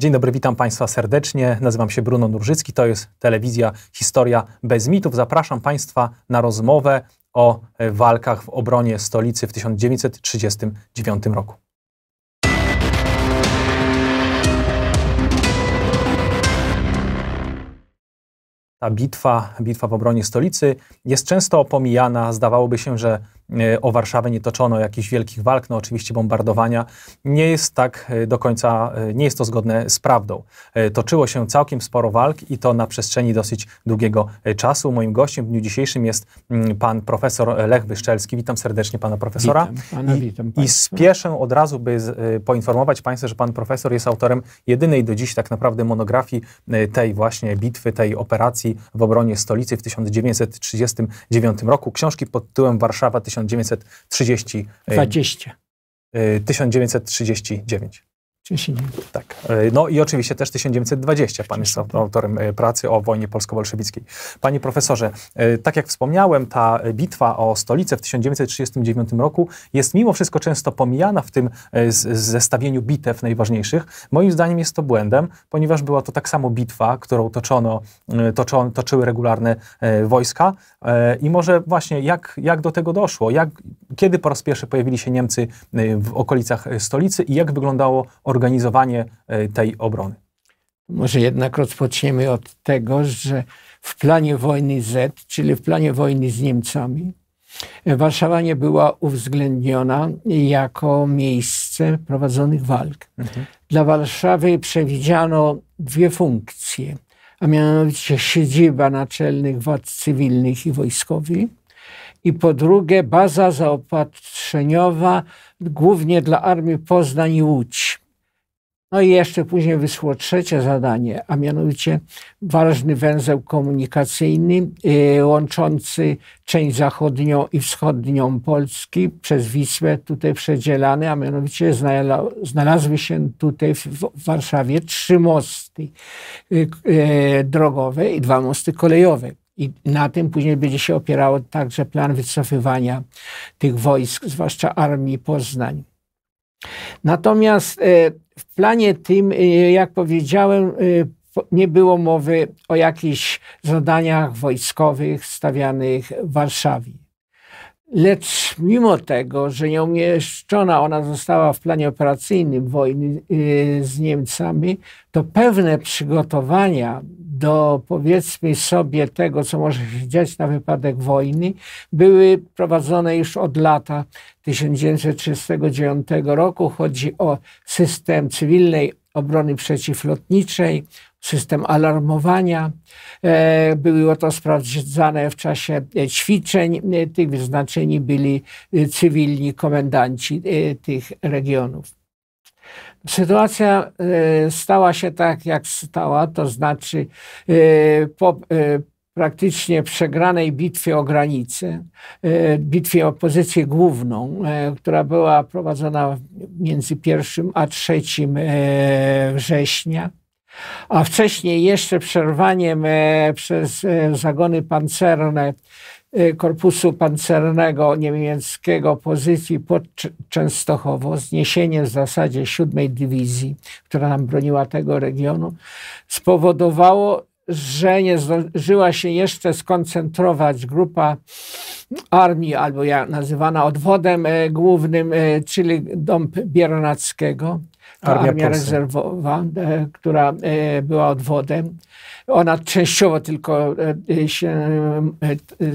Dzień dobry, witam Państwa serdecznie. Nazywam się Bruno Nurzycki, to jest telewizja Historia bez mitów. Zapraszam Państwa na rozmowę o e, walkach w obronie stolicy w 1939 roku. Ta bitwa, bitwa w obronie stolicy jest często pomijana. Zdawałoby się, że E, o Warszawę nie toczono jakichś wielkich walk, no oczywiście bombardowania. Nie jest tak e, do końca, e, nie jest to zgodne z prawdą. Toczyło się całkiem sporo walk i to na przestrzeni dosyć długiego czasu. Moim gościem w dniu dzisiejszym jest mm, pan profesor Lech Wyszczelski. Witam serdecznie pana profesora. Witam, pana, I, witam I spieszę od razu, by poinformować państwa, że pan profesor jest autorem jedynej do dziś tak naprawdę monografii tej właśnie bitwy, tej operacji w obronie stolicy w 1939 roku. Książki pod tytułem Warszawa 1939 1930. 20. 1939. Tak. E, no i oczywiście też 1920. Pan jest autorem e, pracy o wojnie polsko-bolszewickiej. Panie profesorze, e, tak jak wspomniałem, ta bitwa o stolicę w 1939 roku jest mimo wszystko często pomijana w tym zestawieniu bitew najważniejszych. Moim zdaniem jest to błędem, ponieważ była to tak samo bitwa, którą toczono, toczyły regularne wojska. I może właśnie jak, jak do tego doszło? Jak, kiedy po raz pierwszy pojawili się Niemcy w okolicach stolicy i jak wyglądało organizacja organizowanie e, tej obrony? Może jednak rozpoczniemy od tego, że w planie wojny Z, czyli w planie wojny z Niemcami, Warszawa nie była uwzględniona jako miejsce prowadzonych walk. Mhm. Dla Warszawy przewidziano dwie funkcje, a mianowicie siedziba naczelnych władz cywilnych i wojskowych i po drugie baza zaopatrzeniowa głównie dla armii Poznań i Łódź. No i jeszcze później wyszło trzecie zadanie, a mianowicie ważny węzeł komunikacyjny y, łączący część zachodnią i wschodnią Polski przez Wisłę tutaj przedzielany, a mianowicie znalazły się tutaj w Warszawie trzy mosty y, y, drogowe i dwa mosty kolejowe. I na tym później będzie się opierał także plan wycofywania tych wojsk, zwłaszcza armii Poznań. Natomiast e, w planie tym, e, jak powiedziałem, e, nie było mowy o jakichś zadaniach wojskowych stawianych w Warszawie. Lecz mimo tego, że nie umieszczona ona została w planie operacyjnym wojny z Niemcami, to pewne przygotowania do powiedzmy sobie tego, co może się dziać na wypadek wojny, były prowadzone już od lata 1939 roku. Chodzi o system cywilnej obrony przeciwlotniczej, system alarmowania. E, były to sprawdzane w czasie e, ćwiczeń. E, tych wyznaczeni byli cywilni komendanci tych regionów sytuacja e, stała się tak, jak stała, to znaczy e, po e, praktycznie przegranej bitwie o granicę, bitwie o pozycję główną, która była prowadzona między 1 a 3 września. A wcześniej jeszcze przerwaniem przez zagony pancerne Y, korpusu Pancernego Niemieckiego pozycji pod Częstochową, zniesienie w zasadzie siódmej dywizji, która nam broniła tego regionu, spowodowało, że nie zdążyła się jeszcze skoncentrować grupa armii, albo ja nazywana odwodem y, głównym, y, czyli Dąb Biernackiego armia, armia rezerwowa, która e, była odwodem. Ona częściowo tylko e, e, się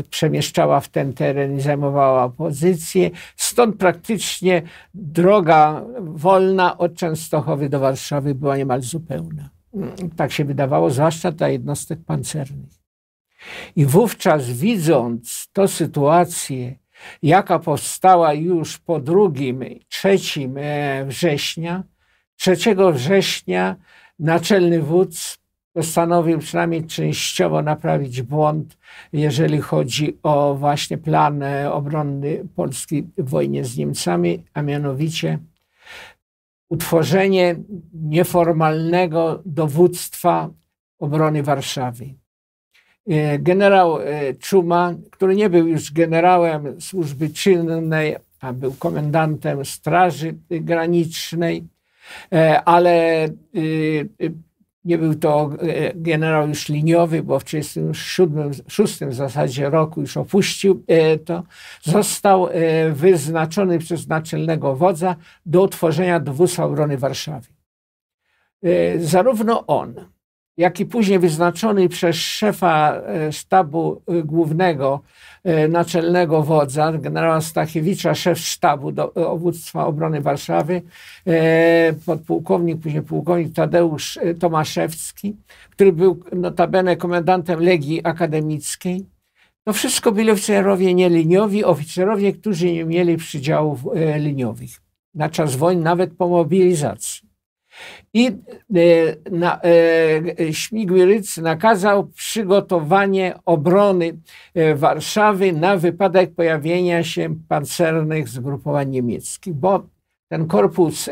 przemieszczała w ten teren i zajmowała pozycję. Stąd praktycznie droga wolna od Częstochowy do Warszawy była niemal zupełna. Mm, tak się wydawało, zwłaszcza dla jednostek pancernych. I wówczas widząc tę sytuację, jaka powstała już po 2, 3 września, 3 września naczelny wódz postanowił przynajmniej częściowo naprawić błąd, jeżeli chodzi o właśnie plan e, obronny Polski w wojnie z Niemcami, a mianowicie utworzenie nieformalnego dowództwa obrony Warszawy. E, generał e, Czuma, który nie był już generałem służby czynnej, a był komendantem Straży Granicznej, E, ale y, y, nie był to e, generał już liniowy, bo w 1936 w zasadzie roku już opuścił e, to, został wyznaczony przez naczelnego wodza do utworzenia dowództwa obrony Warszawy. Zarówno on, jak i później wyznaczony przez szefa sztabu głównego E, naczelnego wodza, generała Stachiewicza, szef sztabu do, dowództwa e, obrony Warszawy, e, podpułkownik, później pułkownik Tadeusz Tomaszewski, który był notabene komendantem Legii Akademickiej. To wszystko byli oficerowie nieliniowi, oficerowie, którzy nie mieli przydziałów liniowych na czas wojny, nawet po mobilizacji. I e, na, e, Śmigłyryc nakazał przygotowanie obrony e, Warszawy na wypadek pojawienia się pancernych zgrupowań niemieckich, bo ten korpus,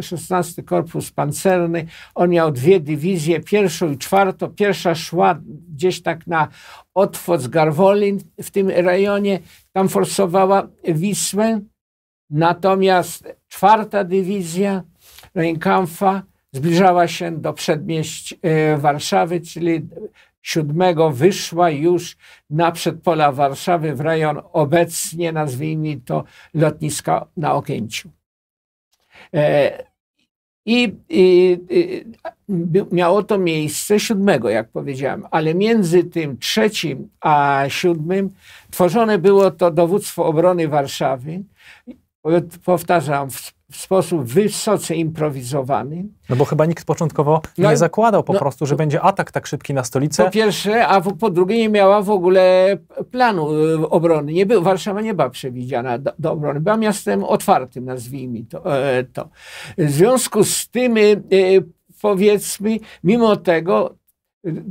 16 korpus pancerny, on miał dwie dywizje, pierwszą i czwartą. Pierwsza szła gdzieś tak na Otwoc, Garwolin w tym rejonie, tam forsowała Wisłę. Natomiast czwarta dywizja Mein Kampfa zbliżała się do przedmieść e, Warszawy, czyli 7 wyszła już na przedpola Warszawy w rejon obecnie, nazwijmy to, lotniska na Okęciu. E, I, i, i, miało to miejsce siódmego, jak powiedziałem, ale między tym trzecim a siódmym tworzone było to dowództwo obrony Warszawy. Powtarzam, w w sposób wysoce improwizowany. No bo chyba nikt początkowo no, nie zakładał po no, prostu, że będzie atak tak szybki na stolicę. Po pierwsze, a po, po drugie nie miała w ogóle planu y, obrony. Nie był, Warszawa nie była przewidziana do, do obrony. Była miastem otwartym, nazwijmy to. E, to. W związku z tym, y, y, powiedzmy, mimo tego,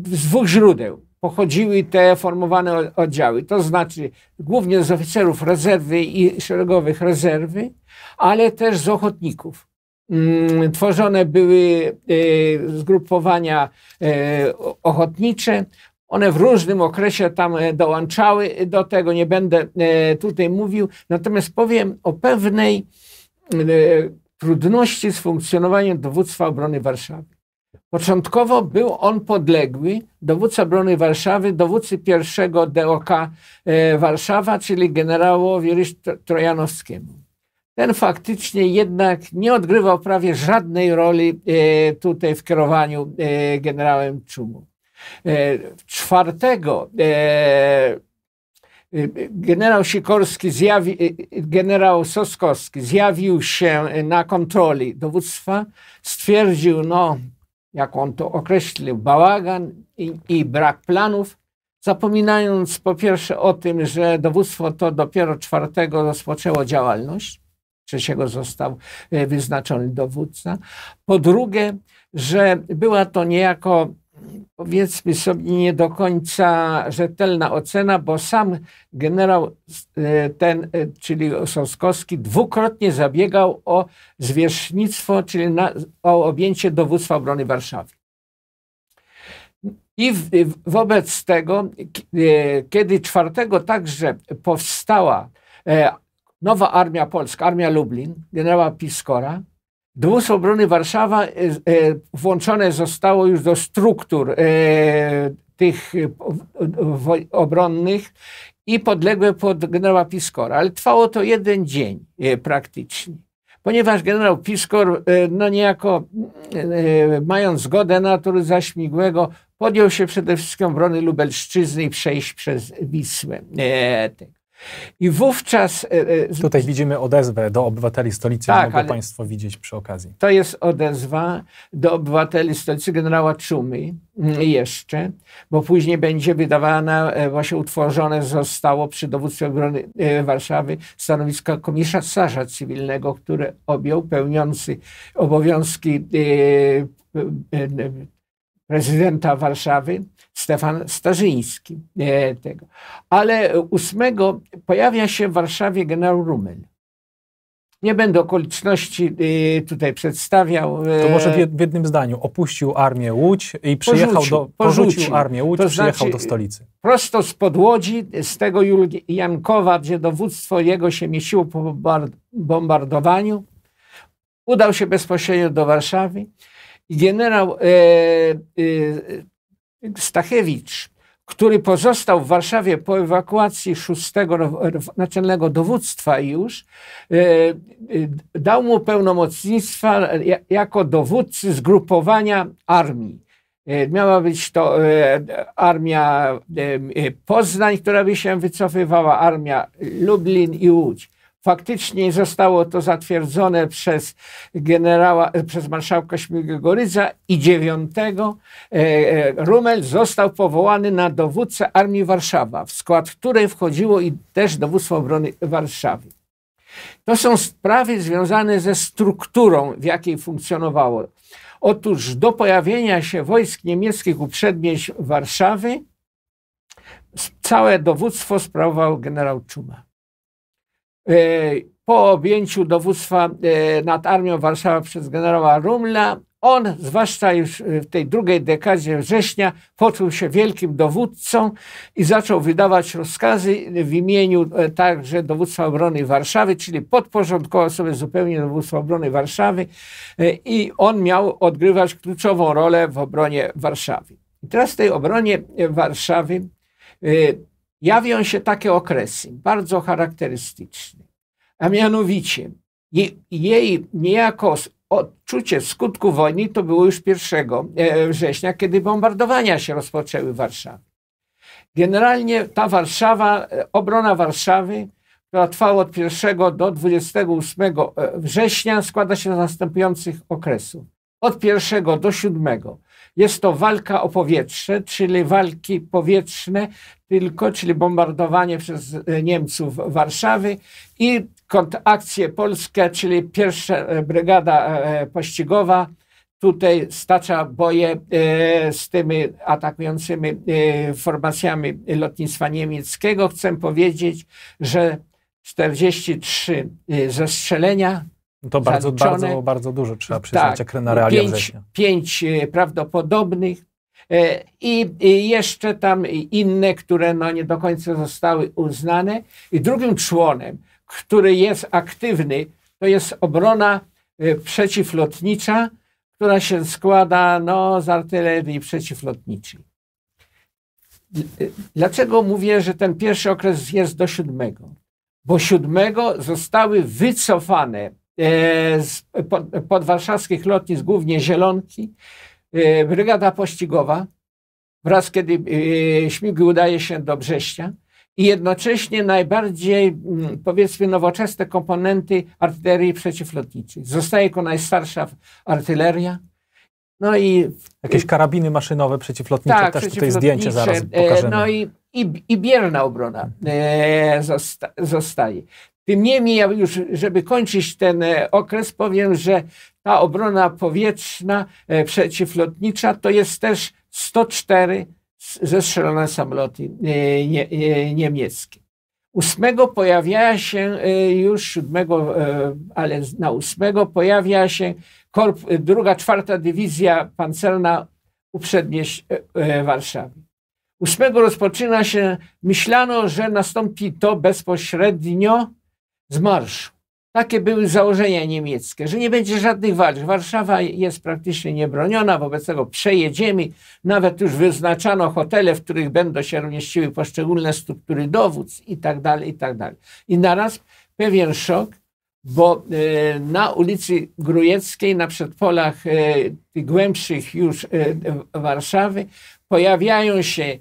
z dwóch źródeł pochodziły te formowane oddziały. To znaczy głównie z oficerów rezerwy i szeregowych rezerwy, ale też z ochotników. Mm, tworzone były e, zgrupowania e, ochotnicze. One w różnym okresie tam e, dołączały do tego, nie będę tutaj mówił, natomiast powiem o pewnej trudności z funkcjonowaniem dowództwa obrony Warszawy. Początkowo był on podległy dowódcy obrony Warszawy, dowódcy pierwszego DOK e, Warszawa, czyli generałowi Trojanowskiemu. Ten faktycznie jednak nie odgrywał prawie żadnej roli e, tutaj w kierowaniu e, generałem Czumu. Czwartego generał Sikorski, zjawi, generał Soskowski zjawił się na kontroli dowództwa, stwierdził, no jak on to określił, bałagan i, i brak planów, zapominając po pierwsze o tym, że dowództwo to dopiero czwartego rozpoczęło działalność, trzeciego został e, wyznaczony dowódca. Po drugie, że była to niejako powiedzmy sobie nie do końca rzetelna ocena, bo sam generał e, ten, e, czyli Sąskowski, dwukrotnie zabiegał o zwierzchnictwo, czyli na, o objęcie dowództwa obrony Warszawy. I w, wobec tego, e, kiedy czwartego także powstała nowa Armia Polska, Armia Lublin, generała Piskora, Dowództwo Obrony Warszawa e, e, włączone zostało już do struktur e, tych obronnych i podległe pod generała Piskora, ale trwało to jeden dzień praktycznie. Ponieważ generał Piskor, no niejako mając zgodę na że Śmigłego, podjął się przede wszystkim obrony Lubelszczyzny i przejść przez Wisłę. I wówczas. E, e, Tutaj widzimy odezwę do obywateli stolicy. Tak, mogą Państwo widzieć przy okazji. To jest odezwa do obywateli stolicy generała Czumy mm, jeszcze, bo później będzie wydawana, e, właśnie utworzone zostało przy dowództwie obrony Warszawy stanowisko komisarza cywilnego, które objął pełniący obowiązki Prezydenta Warszawy, Stefan Starzyński. E, tego. Ale 8 pojawia się w Warszawie generał Rumel. Nie będę okoliczności y, tutaj przedstawiał. Y, to może w jednym zdaniu. Opuścił armię Łódź i przyjechał porzucił, do. Porzucił, porzucił armię Łódź, to przyjechał znaczy, do y, stolicy. Prosto z podłodzi, z tego Jankowa, gdzie dowództwo jego się mieściło po bombardowaniu, udał się bezpośrednio do Warszawy generał e, e, Stachewicz, który pozostał w Warszawie po ewakuacji szóstego naczelnego dowództwa już, e, e, dał mu pełnomocnictwa jako dowódcy zgrupowania armii. E, miała być to armia Poznań, która by się wycofywała, armia Lublin i Łódź. Faktycznie zostało to zatwierdzone przez generała, e, przez marszałka śmigiego Rydza i 9 e, e, Rumel został powołany na dowódcę Armii Warszawa, w skład której wchodziło i też dowództwo obrony Warszawy. To są sprawy związane ze strukturą, w jakiej funkcjonowało. Otóż do pojawienia się wojsk niemieckich u przedmieść Warszawy całe dowództwo sprawował generał Czuma. E, po objęciu dowództwa e, nad armią Warszawa przez generała Rumla, on, zwłaszcza już e, w tej drugiej dekadzie września, poczuł się wielkim dowódcą i zaczął wydawać rozkazy w imieniu także dowództwa obrony Warszawy, czyli podporządkował sobie zupełnie dowództwo obrony Warszawy i on miał odgrywać kluczową rolę w obronie Warszawy. I teraz w tej obronie Warszawy jawią się takie okresy, bardzo charakterystyczne. A mianowicie jej, jej niejako odczucie skutku wojny to było już 1 e, września, kiedy bombardowania się rozpoczęły w Warszawie. Generalnie ta Warszawa, e, obrona Warszawy, która trwała od 1 do 28 e, września, składa się z następujących okresów. Od 1 do 7 jest to walka o powietrze, czyli walki powietrzne tylko, czyli bombardowanie przez e, Niemców Warszawy i kontrakcje polskie, czyli pierwsza e, brygada e, pościgowa tutaj stacza boje z tymi atakującymi formacjami lotnictwa niemieckiego. Chcę powiedzieć, że 43 zestrzelenia to bardzo, bardzo, bardzo dużo trzeba tak. przyznać, tak, jak na realia pięć, września. pięć e, prawdopodobnych e, i, i jeszcze tam inne, które no nie do końca zostały uznane. I drugim członem, który jest aktywny, to jest obrona e, przeciwlotnicza, która się składa no, z artylerii przeciwlotniczej. Dlaczego mówię, że ten pierwszy okres jest do siódmego? Bo siódmego zostały wycofane E, z podwarszawskich lotnic, głównie Zielonki, e, brygada pościgowa, wraz kiedy e, śmigły udaje się do Brześcia i jednocześnie najbardziej, mm, powiedzmy, nowoczesne komponenty artylerii przeciwlotniczej. Zostaje jako najstarsza artyleria. No i, Jakieś karabiny maszynowe przeciwlotnicze, tak, też tutaj zdjęcie zaraz no pokażemy. No i, i, i bierna obrona e, zosta, zostaje. Tym niemniej, ja już, żeby kończyć ten e, okres, powiem, że ta obrona powietrzna, e, przeciwlotnicza to jest też 104 zestrzelone samoloty e, niemieckie. 8 pojawia się już 7, ale na 8 pojawia się korp, druga, czwarta dywizja pancerna uprzedniej Warszawy. 8 rozpoczyna się, myślano, że nastąpi to bezpośrednio z marszu. Takie były założenia niemieckie, że nie będzie żadnych walk. Warszawa jest praktycznie niebroniona, wobec tego przejedziemy. Nawet już wyznaczano hotele, w których będą się mieściły poszczególne struktury dowództw i tak dalej, i tak dalej. I naraz pewien szok, bo e, na ulicy Grujeckiej, na przedpolach e, głębszych już e, Warszawy, pojawiają się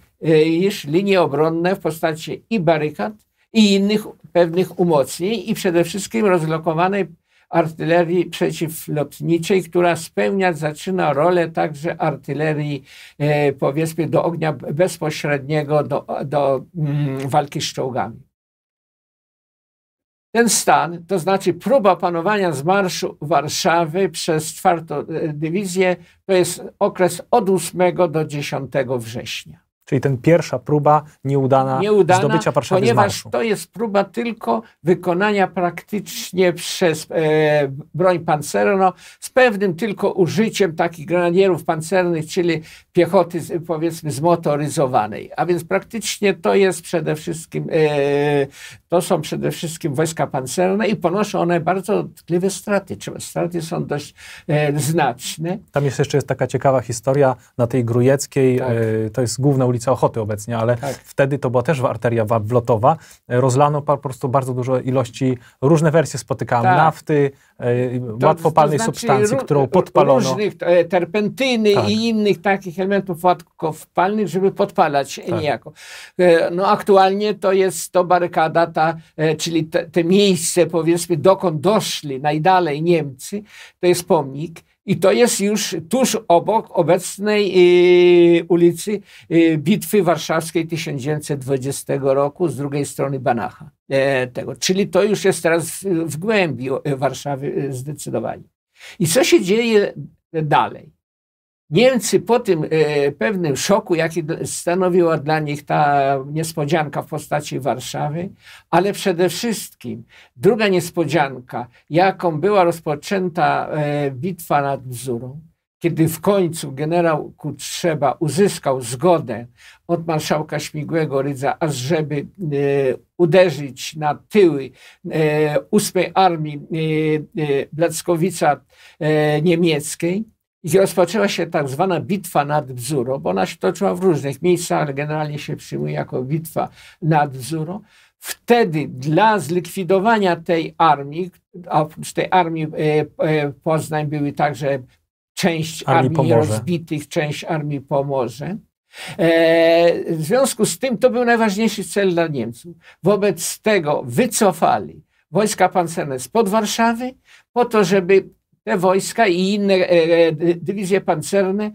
już linie obronne w postaci i barykad, i innych pewnych umocnień i przede wszystkim rozlokowanej artylerii przeciwlotniczej, która spełnia, zaczyna rolę także artylerii, e, powiedzmy, do ognia bezpośredniego, do, do mm, walki z czołgami. Ten stan, to znaczy próba panowania z marszu Warszawy przez czwartą e, dywizję, to jest okres od 8 do 10 września. Czyli ten pierwsza próba nieudana, nieudana zdobycia Warszawy ponieważ z to jest próba tylko wykonania praktycznie przez e, broń pancerną, z pewnym tylko użyciem takich granierów pancernych, czyli piechoty z, powiedzmy zmotoryzowanej. A więc praktycznie to jest przede wszystkim, e, to są przede wszystkim wojska pancerne i ponoszą one bardzo dotkliwe straty. Straty są dość e, znaczne. Tam jeszcze jest taka ciekawa historia na tej Grujeckiej, tak. E, to jest główna ulica ulica Ochoty obecnie, ale tak. wtedy to była też arteria wlotowa. Rozlano po prostu bardzo dużo ilości, różne wersje spotykałem, tak. nafty, e, to, łatwopalnej to znaczy, substancji, którą podpalono. Różnych, e, terpentyny tak. i innych takich elementów łatwopalnych, żeby podpalać tak. niejako. E, no aktualnie to jest to barykada, ta, czyli te, te miejsce powiedzmy, dokąd doszli najdalej Niemcy, to jest pomnik i to jest już tuż obok obecnej y, ulicy y, Bitwy Warszawskiej 1920 roku, z drugiej strony Banacha. E, tego. Czyli to już jest teraz w, w głębi Warszawy e, zdecydowanie. I co się dzieje dalej? Niemcy po tym e, pewnym szoku, jaki stanowiła dla nich ta niespodzianka w postaci Warszawy, ale przede wszystkim druga niespodzianka, jaką była rozpoczęta e, bitwa nad Bzurą, kiedy w końcu generał Kutrzeba uzyskał zgodę od marszałka Śmigłego Rydza, aż żeby e, uderzyć na tyły e, ósmej armii e, e, Blackowica niemieckiej, i rozpoczęła się tak zwana bitwa nad Bzuro, bo ona się toczyła w różnych miejscach, ale generalnie się przyjmuje jako bitwa nad Bzuro. Wtedy dla zlikwidowania tej armii, a oprócz tej armii e, e, Poznań były także część armii, armii rozbitych, część armii Pomorze. E, w związku z tym to był najważniejszy cel dla Niemców. Wobec tego wycofali wojska pancerne spod Warszawy po to, żeby E, wojska i inne e, e, dywizje pancerne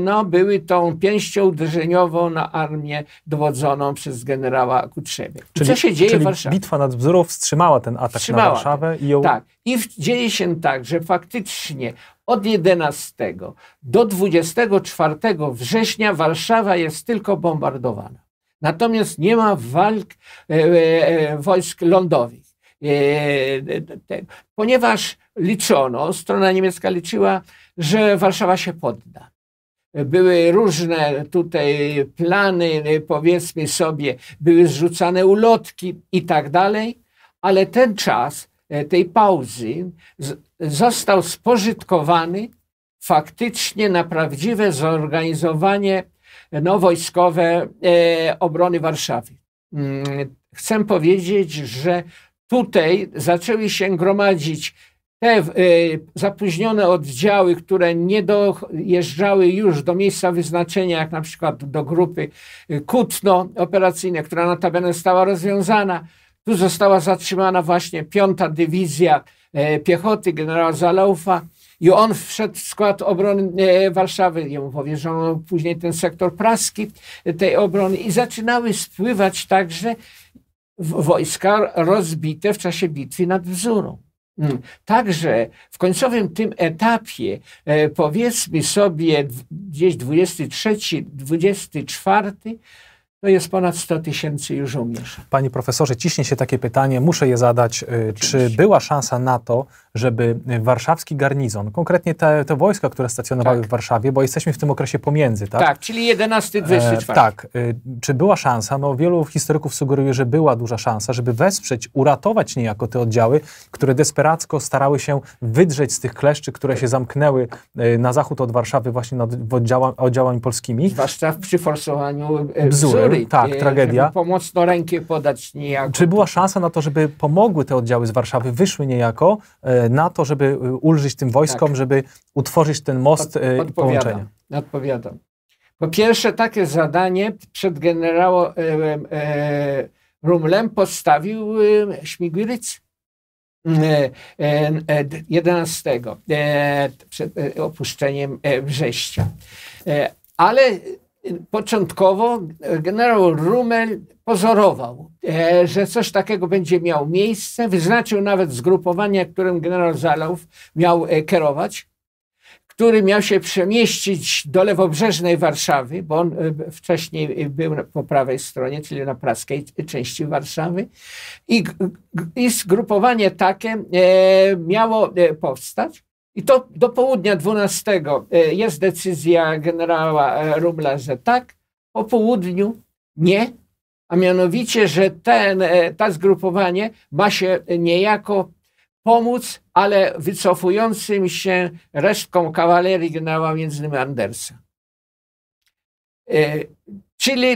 no, były tą pięścią drżeniową na armię dowodzoną przez generała Kutrzebie. Czyli, co się dzieje czyli w Warszawie? Bitwa nad Wzorów wstrzymała ten atak wstrzymała. na Warszawę i ją... Tak. I dzieje się tak, że faktycznie od 11 do 24 września Warszawa jest tylko bombardowana. Natomiast nie ma walk e, e, wojsk lądowych. E, te, ponieważ liczono, strona niemiecka liczyła, że Warszawa się podda. Były różne tutaj plany, powiedzmy sobie, były zrzucane ulotki i tak dalej, ale ten czas e, tej pauzy został spożytkowany faktycznie na prawdziwe zorganizowanie e, no, wojskowe e, obrony Warszawy. Mm, chcę powiedzieć, że tutaj zaczęły się gromadzić te e, zapóźnione oddziały, które nie dojeżdżały już do miejsca wyznaczenia, jak na przykład do grupy e, Kutno operacyjne, która notabene stała rozwiązana, tu została zatrzymana właśnie piąta dywizja e, piechoty generała Zalaufa i on wszedł w skład obrony Warszawy. Jemu powierzono później ten sektor praski tej obrony i zaczynały spływać także wojska rozbite w czasie bitwy nad Wzurą. Mm. Także w końcowym tym etapie, e, powiedzmy sobie gdzieś 23, 24, no jest ponad 100 tysięcy już żołnierzy. Panie profesorze, ciśnie się takie pytanie, muszę je zadać. Y, Oczywiście. Czy była szansa na to, żeby y, warszawski garnizon, konkretnie te, te wojska, które stacjonowały tak. w Warszawie, bo jesteśmy w tym okresie pomiędzy, tak? Tak, czyli 11-24. E, tak. E, czy była szansa? No wielu historyków sugeruje, że była duża szansa, żeby wesprzeć, uratować niejako te oddziały, które desperacko starały się wydrzeć z tych kleszczy, które się zamknęły e, na zachód od Warszawy właśnie nad oddziałami polskimi. Zwłaszcza przy forsowaniu e, tak, e, tragedia. Tak, tragedia. Pomocno rękę podać niejako. Czy była szansa na to, żeby pomogły te oddziały z Warszawy, wyszły niejako, e, na to, żeby e, ulżyć tym wojskom, tak. żeby utworzyć ten most Pod, odpowiadam, połączenia? Odpowiadam. Po pierwsze, takie zadanie przed generałem e, e, Rumlem postawił e, Śmigłyryc. 11 przed opuszczeniem września. Ale Początkowo generał Rumel pozorował, e, że coś takiego będzie miał miejsce, wyznaczył nawet zgrupowanie, którym generał Zalow miał e, kierować, który miał się przemieścić do lewobrzeżnej Warszawy, bo on e, wcześniej był po prawej stronie, czyli na praskiej części Warszawy. I, i zgrupowanie takie miało powstać. I to do południa 12 e, jest decyzja generała e, Rumla, że tak, po południu nie, a mianowicie, że ten, e, ta zgrupowanie ma się niejako pomóc, ale wycofującym się resztką kawalerii generała między Andersa. Czyli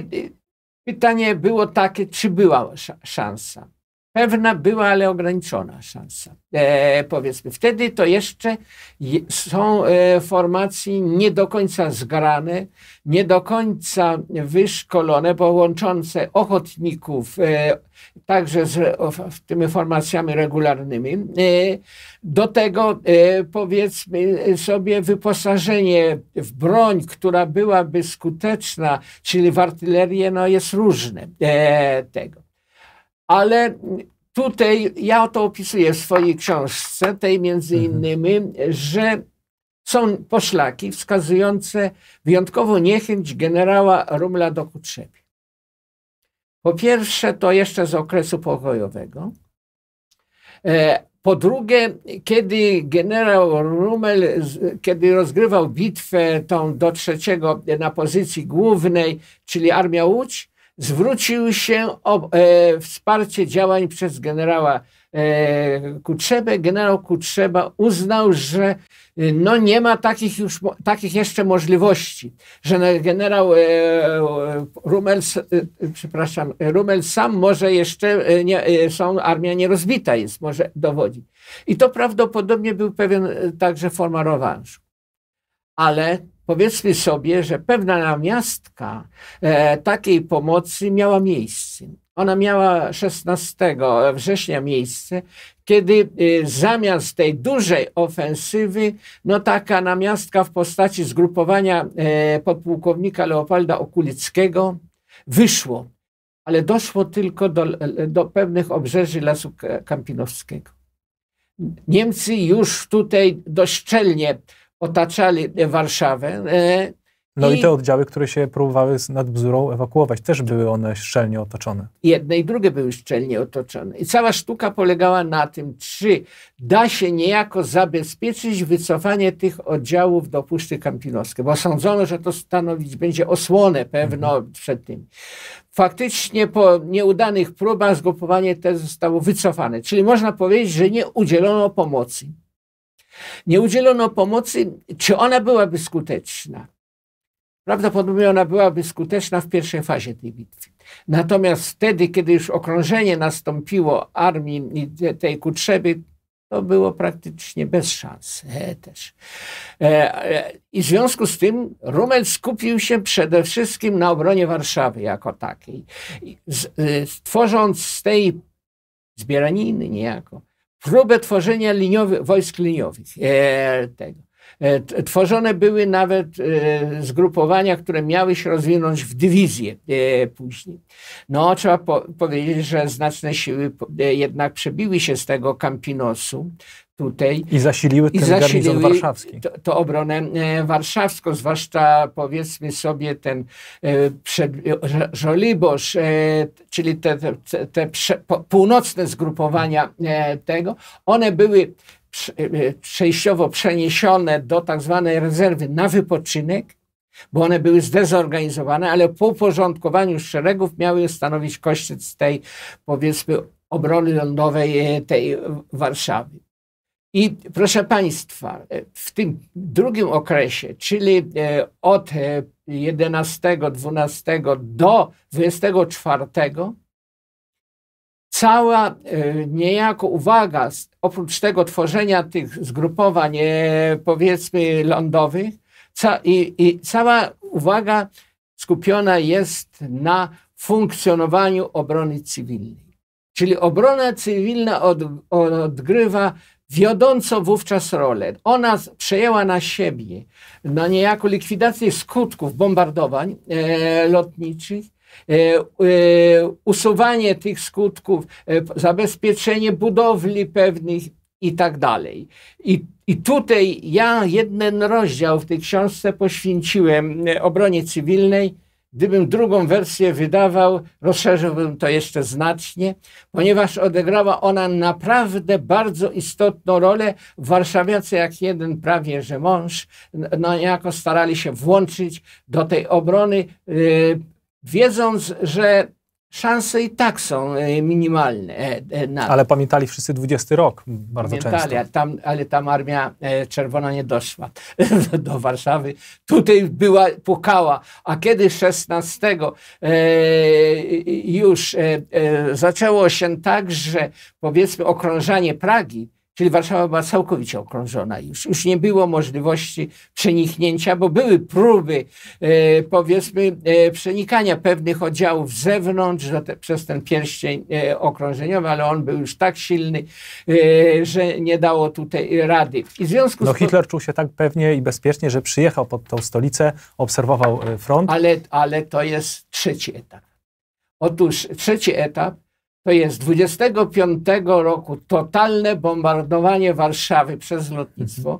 pytanie było takie, czy była szansa. Pewna była, ale ograniczona szansa. E, powiedzmy, wtedy to jeszcze są e, formacji nie do końca zgrane, nie do końca wyszkolone, łączące ochotników e, także z o, tymi formacjami regularnymi. E, do tego e, powiedzmy sobie wyposażenie w broń, która byłaby skuteczna, czyli w artylerię, no jest różne e, tego ale tutaj ja to opisuję w swojej książce, tej między mhm. innymi, że są poszlaki wskazujące wyjątkową niechęć generała Rumla do Kutrzebi. Po pierwsze, to jeszcze z okresu pokojowego. E, po drugie, kiedy generał Rumel, kiedy rozgrywał bitwę tą do trzeciego na pozycji głównej, czyli Armia Łódź, zwrócił się o e, wsparcie działań przez generała e, Kutrzebę. Generał Kutrzeba uznał, że e, no nie ma takich, już, takich jeszcze możliwości, że generał e, Rumel, e, przepraszam, e, Rumel sam może jeszcze, nie, są, armia nierozbita jest, może dowodzi. I to prawdopodobnie był pewien także forma rewanżu. Ale powiedzmy sobie, że pewna namiastka e, takiej pomocy miała miejsce. Ona miała 16 września miejsce, kiedy y, zamiast tej dużej ofensywy, no taka namiastka w postaci zgrupowania e, podpułkownika Leopolda Okulickiego wyszło, ale doszło tylko do, e, do pewnych obrzeży Lasu Kampinowskiego. Niemcy już tutaj dość doszczelnie otaczali Warszawę. E, no i, i, te oddziały, które się próbowały nad Bzurą ewakuować, też były one szczelnie otoczone. Jedne i drugie były szczelnie otoczone. I cała sztuka polegała na tym, czy da się niejako zabezpieczyć wycofanie tych oddziałów do Puszczy Kampinoskiej, bo sądzono, że to stanowić będzie osłonę pewno mhm. przed tym. Faktycznie po nieudanych próbach zgrupowanie te zostało wycofane, czyli można powiedzieć, że nie udzielono pomocy. Nie udzielono pomocy, czy ona byłaby skuteczna? Prawdopodobnie ona byłaby skuteczna w pierwszej fazie tej bitwy. Natomiast wtedy, kiedy już okrążenie nastąpiło armii tej Kutrzeby, to było praktycznie bez szans e, też. E, e I w związku z tym Rumel skupił się przede wszystkim na obronie Warszawy jako takiej, z, e, z tej zbieraniny niejako próbę tworzenia liniowy, wojsk liniowych. E, tego. E, tworzone były nawet e, zgrupowania, które miały się rozwinąć w dywizję e, później. No, trzeba po powiedzieć, że znaczne siły e, jednak przebiły się z tego Campinosu tutaj. I zasiliły ten i zasiliły garnizon warszawski. To, to obronę e, warszawską, zwłaszcza powiedzmy sobie ten e, e, Żoliborz, czyli te, te, te prze, północne zgrupowania tego, one były przejściowo przeniesione do tak zwanej rezerwy na wypoczynek, bo one były zdezorganizowane, ale po uporządkowaniu szeregów miały stanowić kościec tej, powiedzmy, obrony lądowej tej Warszawy. I proszę Państwa, e, w tym drugim okresie, czyli e, od 11, e, 12 do 24, cała niejako uwaga, oprócz tego tworzenia tych zgrupowań, powiedzmy, lądowych, ca i, i cała uwaga skupiona jest na funkcjonowaniu obrony cywilnej. Czyli obrona cywilna od, odgrywa wiodącą wówczas rolę. Ona przejęła na siebie na niejako likwidację skutków bombardowań e, lotniczych, e, e, usuwanie tych skutków, e, zabezpieczenie budowli pewnych i tak dalej. I, I tutaj ja jeden rozdział w tej książce poświęciłem e, obronie cywilnej, Gdybym drugą wersję wydawał, rozszerzyłbym to jeszcze znacznie, ponieważ odegrała ona naprawdę bardzo istotną rolę. Warszawiacy, jak jeden prawie że mąż, no niejako starali się włączyć do tej obrony, yy, wiedząc, że szanse i tak są e, minimalne. E, e, na... Ale pamiętali wszyscy 20 rok bardzo pamiętali, często. Tam, ale tam Armia Czerwona nie doszła do Warszawy. Tutaj była, pukała. A kiedy 16 już zaczęło się tak, że powiedzmy okrążanie Pragi, Czyli Warszawa była całkowicie okrążona już. Już nie było możliwości przeniknięcia, bo były próby, e, powiedzmy, e, przenikania pewnych oddziałów z zewnątrz te, przez ten pierścień e, okrążeniowy, ale on był już tak silny, e, że nie dało tutaj rady. I w związku no, z Hitler czuł się tak pewnie i bezpiecznie, że przyjechał pod tą stolicę, obserwował e, front. Ale, ale to jest trzeci etap. Otóż trzeci etap to jest 25 roku totalne bombardowanie Warszawy przez lotnictwo.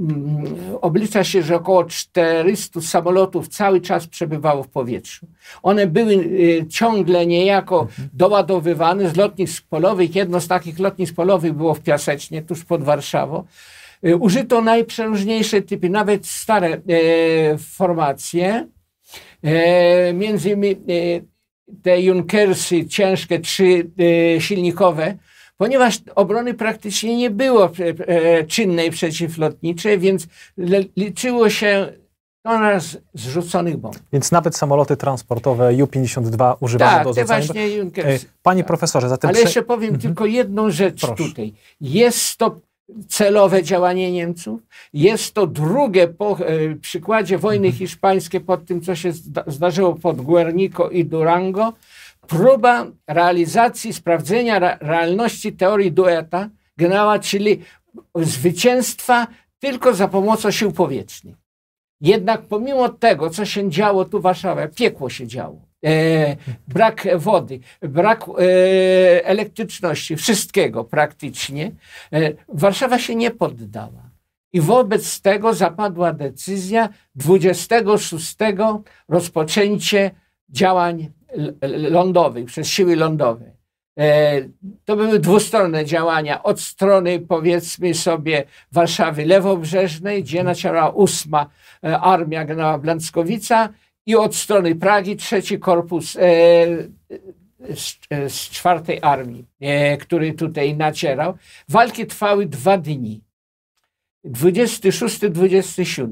Mhm. Mm, oblicza się, że około 400 samolotów cały czas przebywało w powietrzu. One były y, ciągle niejako mhm. doładowywane z lotnisk polowych. Jedno z takich lotnisk polowych było w Piasecznie, tuż pod Warszawą. Y, użyto najprzeróżniejsze typy, nawet stare e, formacje. E, między innymi e, te Junkersy ciężkie, trzy y, silnikowe, ponieważ obrony praktycznie nie było e, e, czynnej przeciwlotniczej, więc liczyło się nas zrzuconych bomb. Więc nawet samoloty transportowe U-52 używane tak, do odrzucania. E, tak, właśnie Junkers. Panie profesorze, zatem... Ale jeszcze powiem mhm. tylko jedną rzecz Proszę. tutaj. Jest to celowe działanie Niemców. Jest to drugie po e, przykładzie wojny mhm. hiszpańskiej pod tym, co się zdarzyło pod Guernico i Durango. Próba realizacji, sprawdzenia realności teorii dueta Gnała, czyli zwycięstwa tylko za pomocą sił powietrznych. Jednak pomimo tego, co się działo tu w Warszawie, piekło się działo e, brak wody, brak e, elektryczności, wszystkiego praktycznie, e, Warszawa się nie poddała. I wobec tego zapadła decyzja 26 rozpoczęcie działań lądowych, przez siły lądowe. E, to były dwustronne działania od strony, powiedzmy sobie, Warszawy lewobrzeżnej, gdzie naciała ósma e, Armia generała Blanskowica i od strony Pragi trzeci korpus e, e, e, z, czwartej armii, który tutaj nacierał. Walki trwały dwa dni. 26-27.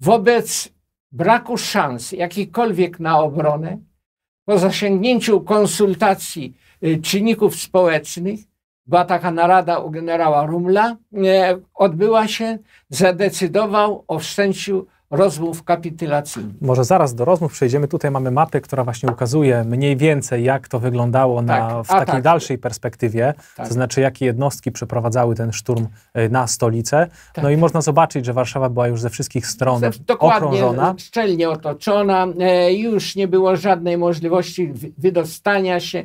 Wobec braku szans jakikolwiek na obronę, po zasięgnięciu konsultacji czynników społecznych, była taka narada u generała Rumla, odbyła się, zadecydował o wszczęciu rozmów kapitulacyjnych. Może zaraz do rozmów przejdziemy. Tutaj mamy mapę, która właśnie ukazuje mniej więcej, jak to wyglądało na, tak. w A, takiej tak. dalszej perspektywie, tak. to znaczy jakie jednostki przeprowadzały ten szturm y, na stolicę. No i tak. można zobaczyć, że Warszawa była już ze wszystkich stron Dokładnie, okrążona. szczelnie otoczona. E, już nie było żadnej możliwości wydostania się.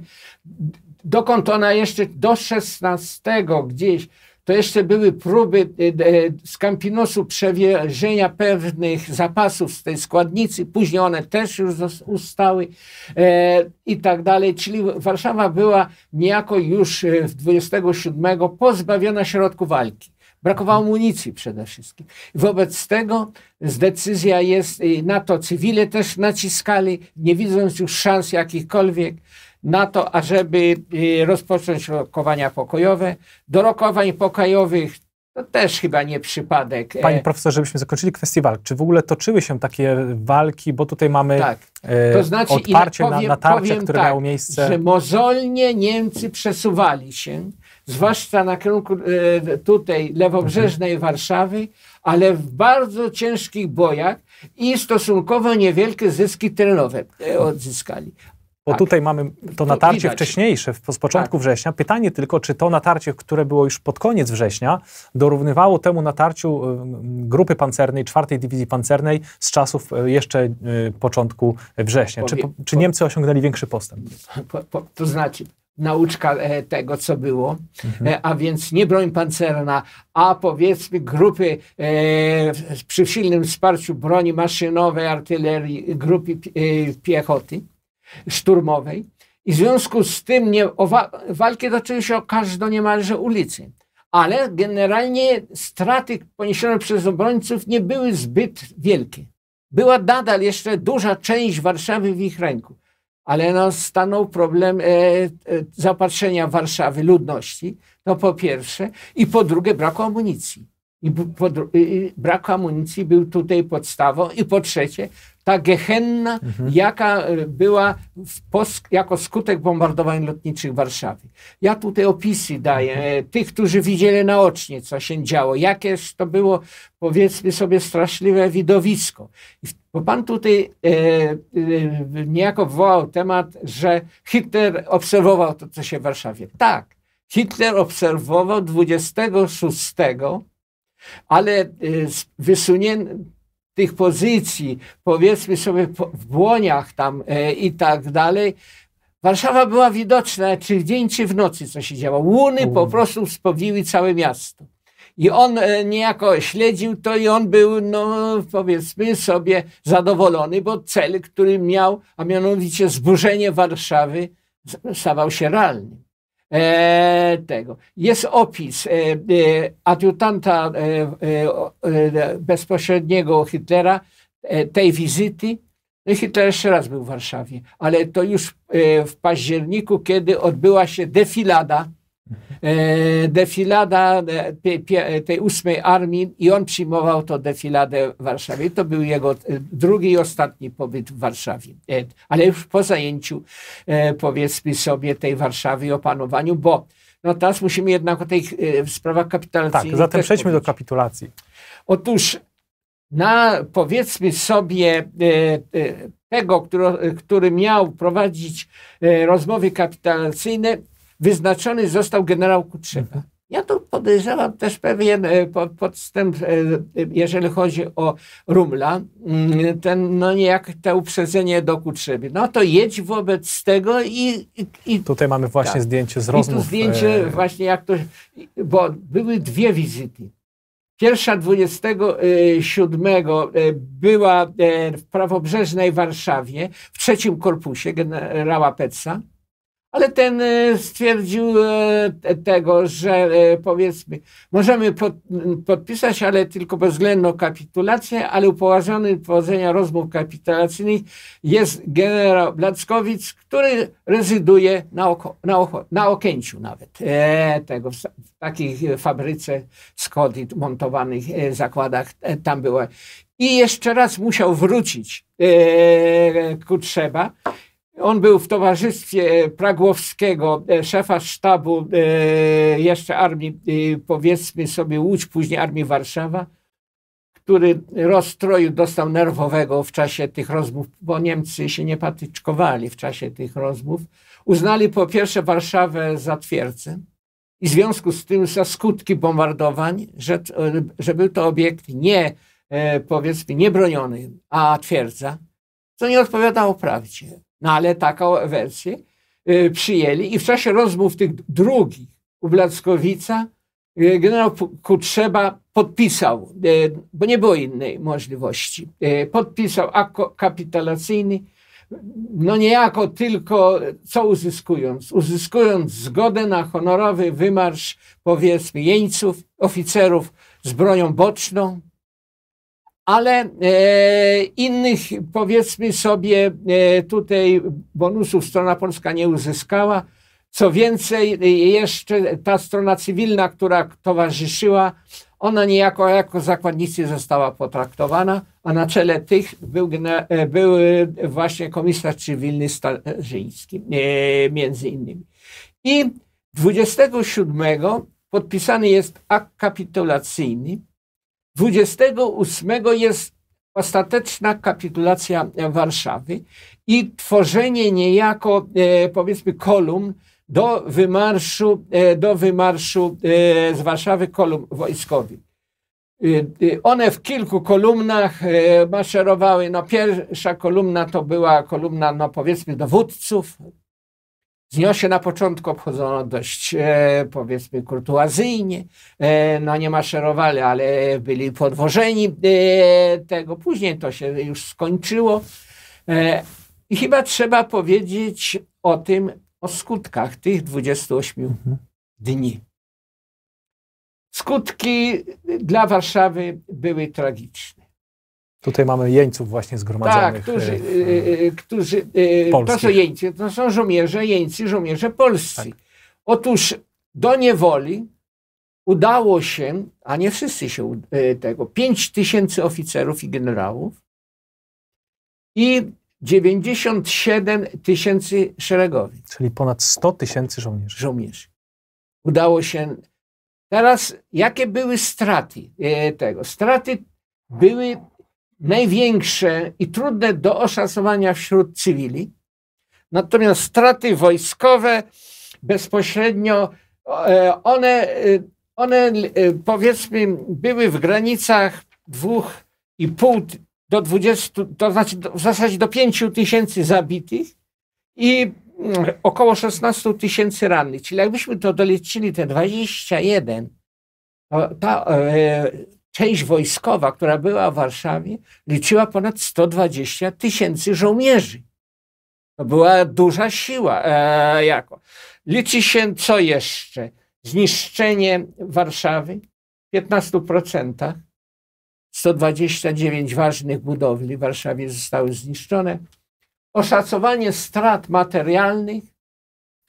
Dokąd ona jeszcze do XVI gdzieś to jeszcze były próby e, e, z Campinosu przewiezienia pewnych zapasów z tej składnicy, później one też już ustały e, i tak dalej. Czyli Warszawa była niejako już w 27 pozbawiona środków walki. Brakowało municji przede wszystkim. Wobec tego decyzja jest na to. Cywile też naciskali, nie widząc już szans jakichkolwiek na to, ażeby y, rozpocząć rokowania pokojowe. Do rokowań pokojowych to też chyba nie przypadek. E, Panie profesorze, żebyśmy zakończyli kwestię walk. Czy w ogóle toczyły się takie walki, bo tutaj mamy tak. E, to znaczy, odparcie powiem, na, na które tak, miało miejsce? że mozolnie Niemcy przesuwali się, zwłaszcza na kierunku e, tutaj lewobrzeżnej mhm. Warszawy, ale w bardzo ciężkich bojach i stosunkowo niewielkie zyski terenowe mhm. odzyskali. Bo tak. tutaj mamy to natarcie Widać. wcześniejsze, z początku tak. września. Pytanie tylko, czy to natarcie, które było już pod koniec września, dorównywało temu natarciu y, grupy pancernej, czwartej dywizji pancernej z czasów y, jeszcze y, początku września. Powie, czy, czy Niemcy osiągnęli większy postęp? Po, po, to znaczy, nauczka e, tego, co było, mhm. E, a więc nie broń pancerna, a powiedzmy grupy e, przy silnym wsparciu broni maszynowej, artylerii, grupy e, piechoty szturmowej i w związku z tym nie, wa walki toczyły się o każdą niemalże ulicy. Ale generalnie straty poniesione przez obrońców nie były zbyt wielkie. Była nadal jeszcze duża część Warszawy w ich ręku, ale no, stanął problem e, e, zaopatrzenia Warszawy, ludności, to po pierwsze, i po drugie braku amunicji i, po, i brak amunicji był tutaj podstawą. I po trzecie, ta gehenna, mhm. jaka e, była jako skutek bombardowań lotniczych Warszawy. Ja tutaj opisy daję mhm. e, tych, którzy widzieli naocznie, co się działo, jakie to było, powiedzmy sobie, straszliwe widowisko. Bo pan tutaj e, e, niejako wywołał temat, że Hitler obserwował to, co się w Warszawie. Tak, Hitler obserwował 26 ale y, wysuniętych pozycji, powiedzmy sobie w błoniach tam e, i tak dalej, Warszawa była widoczna, czy w dzień, czy w nocy, co się działo. Łuny po mm. prostu spowiły całe miasto. I on e, niejako śledził to i on był, no powiedzmy sobie, zadowolony, bo cel, który miał, a mianowicie zburzenie Warszawy, stawał się realnym. E, tego. Jest opis e, e, adiutanta bezpośredniego Hitlera, tej wizyty. No Hitler jeszcze raz był w Warszawie, ale to już w październiku, kiedy odbyła się defilada E, defilada e, e, tej ósmej armii i on przyjmował to defiladę w Warszawie. To był jego drugi i ostatni pobyt w Warszawie. Ale już po zajęciu, powiedzmy sobie, tej Warszawy i opanowaniu, bo no teraz musimy jednak o tej sprawach kapitulacyjnych. Tak, zatem przejdźmy powiedzieć. do kapitulacji. Otóż na powiedzmy sobie tego, który, który miał prowadzić rozmowy kapitulacyjne, wyznaczony został generał Kutrzeba. Mhm. Ja tu podejrzewam też pewien e, podstęp, e, jeżeli chodzi o Rumla, mm, ten, no jak to uprzedzenie do Kutrzyby. No to jedź wobec tego i... i Tutaj mamy właśnie tak. zdjęcie z rozmów. I tu zdjęcie e, właśnie jak to... Bo były dwie wizyty. Pierwsza 27 była w prawobrzeżnej Warszawie, w trzecim korpusie generała Petza ale ten e, stwierdził e, tego, że e, powiedzmy, możemy podpisać, ale tylko bezwzględną kapitulację, ale upoważniony prowadzenia rozmów kapitulacyjnych jest generał Blackowicz, który rezyduje na, oko, na, oko, na Okęciu nawet, tego, w takiej fabryce Skodit montowanych zakładach tam była. I jeszcze raz musiał wrócić trzeba. On był w towarzystwie e, Pragłowskiego, e, szefa sztabu e, jeszcze armii, powiedzmy sobie Łódź, później Armii Warszawa, który rozstroju dostał nerwowego w czasie tych rozmów, bo Niemcy się nie patyczkowali w czasie tych rozmów. Uznali po pierwsze Warszawę za twierdzę i w związku z tym za skutki bombardowań, że, że był to obiekt nie, powiedzmy, niebroniony, a twierdza, co nie odpowiadało prawdzie. No ale taką wersję y, przyjęli i w czasie rozmów tych drugich u Blackowicza y, generał Kutrzeba podpisał, y, bo nie było innej możliwości, podpisał akt kapitulacyjny, no niejako tylko co uzyskując? Uzyskując zgodę na honorowy wymarsz powiedzmy jeńców, oficerów z bronią boczną, ale e, innych powiedzmy sobie e, tutaj bonusów strona polska nie uzyskała. Co więcej, e, jeszcze ta strona cywilna, która towarzyszyła, ona niejako jako zakładnicy została potraktowana, a na czele tych był, był właśnie komisarz cywilny Starzyński, między innymi. I 27 podpisany jest akt kapitulacyjny, 28 jest ostateczna kapitulacja Warszawy i tworzenie niejako, e, powiedzmy, kolumn do wymarszu, e, do wymarszu e, z Warszawy kolumn wojskowych. One w kilku kolumnach maszerowały. No pierwsza kolumna to była kolumna, no powiedzmy, dowódców, z nią się na początku obchodzono dość, e, powiedzmy, kurtuazyjnie. E, no nie maszerowali, ale byli podwożeni e, tego. Później to się już skończyło. E, I chyba trzeba powiedzieć o tym, o skutkach tych 28 dni. Skutki dla Warszawy były tragiczne. Tutaj mamy jeńców właśnie zgromadzonych. Tak, którzy, yy, którzy yy, to są jeńcy, to są żołnierze, jeńcy, żołnierze polscy. Tak. Otóż do niewoli udało się, a nie wszyscy się yy, tego, 5 tysięcy oficerów i generałów i 97 tysięcy szeregowych. Czyli ponad 100 tysięcy żołnierzy. Żołnierzy. Udało się. Teraz jakie były straty tego? Straty były największe i trudne do oszacowania wśród cywili. Natomiast straty wojskowe bezpośrednio e, one, e, one e, powiedzmy były w granicach 2,5 do 20, to znaczy w zasadzie do 5 tysięcy zabitych i mm, około 16 tysięcy rannych. Czyli jakbyśmy to doliczyli, te 21, ta, część wojskowa, która była w Warszawie, liczyła ponad 120 tysięcy żołnierzy. To była duża siła. E, jako. Liczy się co jeszcze? Zniszczenie Warszawy w 15%. 129 ważnych budowli w Warszawie zostały zniszczone. Oszacowanie strat materialnych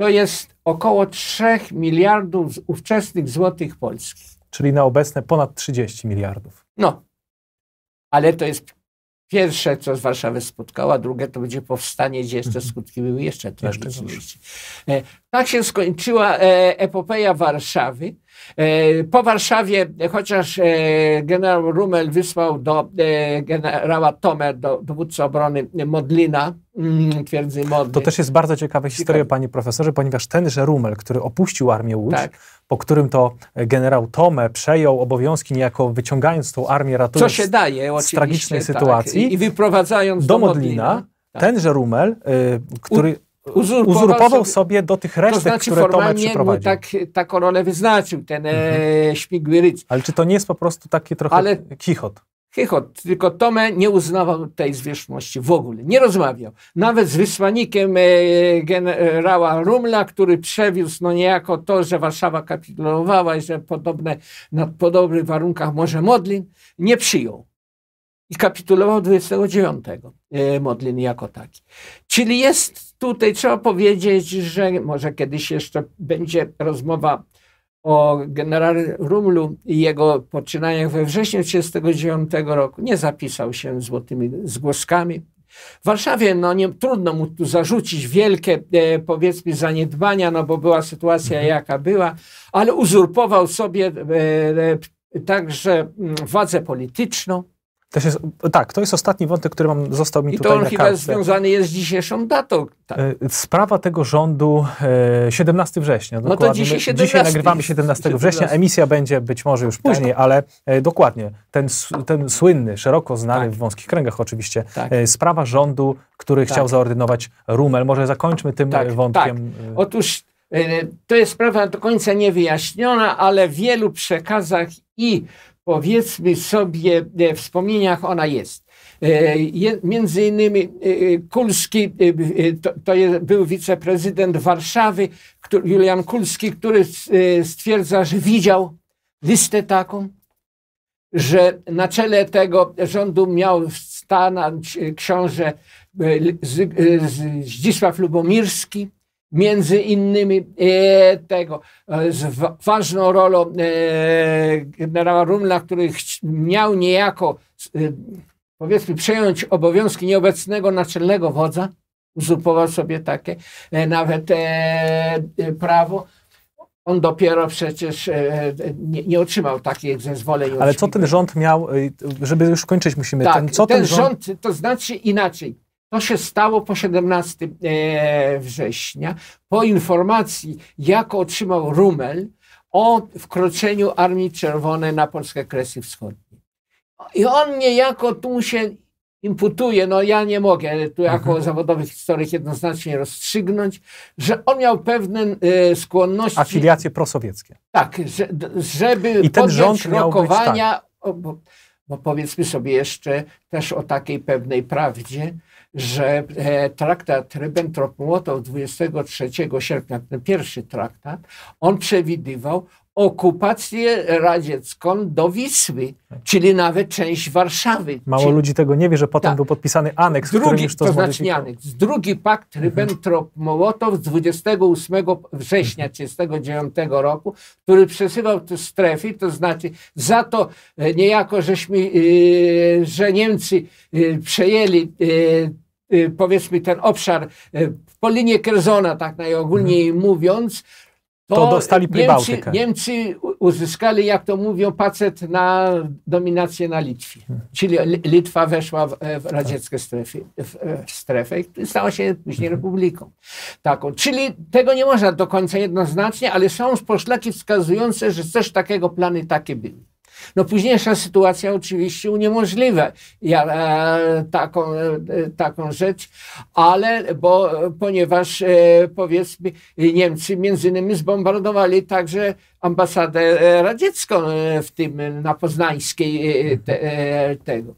to jest około 3 miliardów ówczesnych złotych polskich czyli na obecne ponad 30 miliardów. No, ale to jest pierwsze, co z Warszawy spotkało, a drugie to będzie powstanie, gdzie jeszcze mhm. skutki były jeszcze tragiczniejsze. Tak się skończyła e, epopeja Warszawy. E, po Warszawie, chociaż e, generał Rumel wysłał do generała Tome, do dowódcy obrony Modlina, mm, twierdzy Modlin. To też jest bardzo ciekawa historia, panie profesorze, ponieważ tenże Rumel, który opuścił armię Łódź, tak. po którym to generał Tome przejął obowiązki niejako wyciągając tą armię, ratując daje, z tragicznej tak. sytuacji. I wyprowadzając do, do Modlina. Modlina. Tak. Tenże Rumel, y, który uzurpował, uzurpował sobie, sobie, do tych resztek, to znaczy, które Tomek przyprowadził. tak, taką rolę wyznaczył ten e, mhm. E, Ale czy to nie jest po prostu taki trochę Ale... kichot? Chichot, tylko Tome nie uznawał tej zwierzchności w ogóle, nie rozmawiał. Nawet z wysłannikiem e, generała Rumla, który przewiózł no niejako to, że Warszawa kapitulowała i że podobne, na podobnych warunkach może Modlin, nie przyjął i kapitulował 29 e, Modlin jako taki. Czyli jest tutaj, trzeba powiedzieć, że może kiedyś jeszcze będzie rozmowa o generale Rumlu i jego poczynaniach we wrześniu 1939 roku. Nie zapisał się złotymi zgłoskami. W Warszawie no nie, trudno mu tu zarzucić wielkie, e, powiedzmy, zaniedbania, no bo była sytuacja mhm. jaka była, ale uzurpował sobie e, e, także mm, władzę polityczną jest, tak, to jest ostatni wątek, który mam, został mi I tutaj to on chyba związany jest z dzisiejszą datą. Tak. E, sprawa tego rządu 17 e, września. No dokładnie. to dzisiaj 17. Dzisiaj nagrywamy 17, 17 września, emisja będzie być może już później, tak. ale e, dokładnie, ten, ten słynny, szeroko znany tak. w wąskich kręgach oczywiście, tak. sprawa rządu, który tak. chciał zaordynować Rumel. Może zakończmy tym tak, wątkiem. Otóż to jest sprawa do końca niewyjaśniona, ale w wielu przekazach i powiedzmy sobie, e, wspomnieniach ona jest. E, między innymi e, Kulski, to, to był wiceprezydent Warszawy, Julian Kulski, który stwierdza, że widział listę taką, że na czele tego rządu miał stanąć książę Zdzisław Lubomirski, między innymi e, tego, e, z ważną rolą e, generała Rumla, który miał niejako, e, powiedzmy, przejąć obowiązki nieobecnego naczelnego wodza, uzupował sobie takie e, nawet e, prawo. On dopiero przecież nie, nie otrzymał takich zezwoleń. Ale co ten rząd miał, żeby już kończyć musimy. Tak, ten, co ten, ten rząd, rząd, to znaczy inaczej to się stało po 17 e, września, po informacji, jaką otrzymał Rumel o wkroczeniu Armii Czerwonej na polskie kresy wschodnie. No I on niejako tu się imputuje, no ja nie mogę tu jako mhm. zawodowy historyk jednoznacznie rozstrzygnąć, że on miał pewne e, skłonności... Afiliacje prosowieckie. Tak, że, żeby I ten rząd rokowania, miał być, tak. bo, bo powiedzmy sobie jeszcze też o takiej pewnej prawdzie, że e, traktat Ribbentrop-Mołotow 23 sierpnia, ten pierwszy traktat, on przewidywał okupację radziecką do Wisły, tak. czyli nawet część Warszawy. Mało czyli... ludzi tego nie wie, że potem tak. był podpisany aneks, drugi, już to, to znaczy nie aneks, drugi pakt mhm. Ribbentrop-Mołotow z 28 września 1939 mhm. roku, który przesyłał te strefy, to znaczy za to e, niejako żeśmy, e, że Niemcy e, przejęli powiedzmy ten obszar po polinie Kerzona, tak najogólniej mhm. mówiąc, to dostali Prybałtykę. Niemcy, Niemcy uzyskali, jak to mówią, pacet na dominację na Litwie. Hmm. Czyli Litwa weszła w, e, w radzieckie tak. strefy, w, e, w strefę i stała się później republiką. Taką. Czyli tego nie można do końca jednoznacznie, ale są poszlaki wskazujące, że coś takiego, plany takie były. No późniejsza sytuacja oczywiście uniemożliwia e, taką, e, taką rzecz, ale bo, ponieważ e, powiedzmy Niemcy między innymi zbombardowali także ambasadę radziecką w tym na poznańskiej te, tego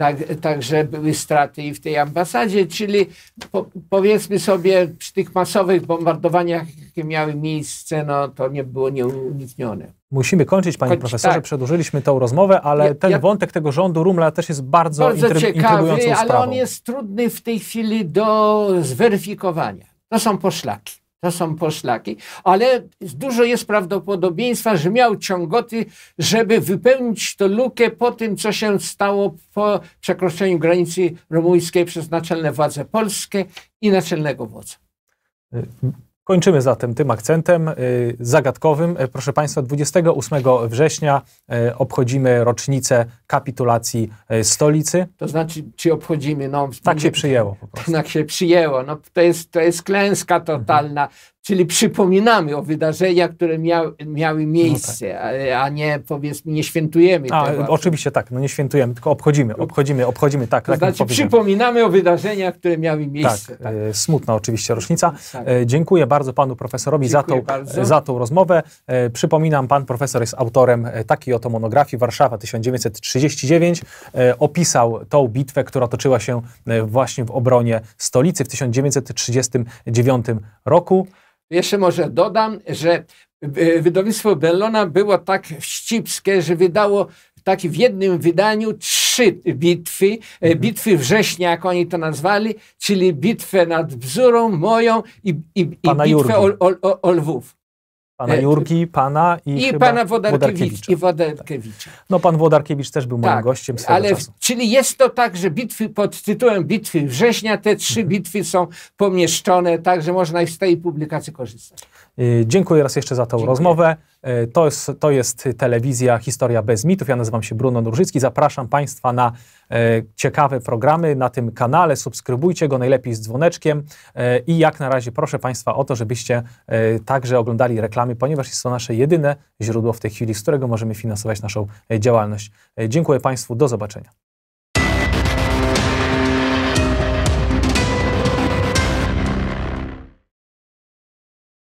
tak, także były straty i w tej ambasadzie, czyli po, powiedzmy sobie przy tych masowych bombardowaniach, jakie miały miejsce, no to nie było nieuniknione. Musimy kończyć, panie Choć, profesorze, tak. przedłużyliśmy tą rozmowę, ale ja, ten ja, wątek tego rządu Rumla też jest bardzo, bardzo intryg ciekawy, ale sprawą. on jest trudny w tej chwili do zweryfikowania. To są poszlaki. To są poszlaki, ale dużo jest prawdopodobieństwa, że miał ciągoty, żeby wypełnić tę lukę po tym, co się stało po przekroczeniu granicy rumuńskiej przez naczelne władze polskie i naczelnego wodza. Kończymy zatem tym akcentem y, zagadkowym. E, proszę Państwa, 28 września e, obchodzimy rocznicę kapitulacji e, stolicy. To znaczy, czy obchodzimy? No, tak się przyjęło. Tak się przyjęło. No, to, jest, to jest klęska totalna. Mhm. Czyli przypominamy o wydarzeniach, które miały, miały no miejsce, no tak. a, a, nie powiedzmy, nie świętujemy. A, tego. Oczywiście tak, no nie świętujemy, tylko obchodzimy, obchodzimy, obchodzimy, tak. To tak znaczy przypominamy o wydarzeniach, które miały miejsce. Tak, tak. E, smutna oczywiście rocznica. Tak. E, dziękuję bardzo panu profesorowi za tą, bardzo. za tą rozmowę. E, przypominam, pan profesor jest autorem takiej oto monografii Warszawa 1939. opisał tą bitwę, która toczyła się właśnie w obronie stolicy w 1939 roku. Jeszcze może dodam, że e, wydawnictwo Bellona było tak wścibskie, że wydało taki w jednym wydaniu trzy bitwy. E, mhm. Bitwy września, jak oni to nazwali, czyli bitwę nad Bzurą, moją i, i, i bitwę o, o, o, o Lwów. Pana e, Jurki, pana i, I pana I Wodarkiewicza. No pan Wodarkiewicz też był tak, moim gościem ale, czasu. Czyli jest to tak, że bitwy pod tytułem Bitwy Września, te trzy mhm. bitwy są pomieszczone, także można z tej publikacji korzystać. Y, dziękuję raz jeszcze za tę rozmowę. Y, to jest, to jest telewizja Historia bez mitów. Ja nazywam się Bruno Nurzycki. Zapraszam Państwa na e, ciekawe programy na tym kanale. Subskrybujcie go najlepiej z dzwoneczkiem e, i jak na razie proszę Państwa o to, żebyście e, także oglądali reklamy, ponieważ jest to nasze jedyne źródło w tej chwili, z którego możemy finansować naszą działalność. Dziękuję Państwu. Do zobaczenia.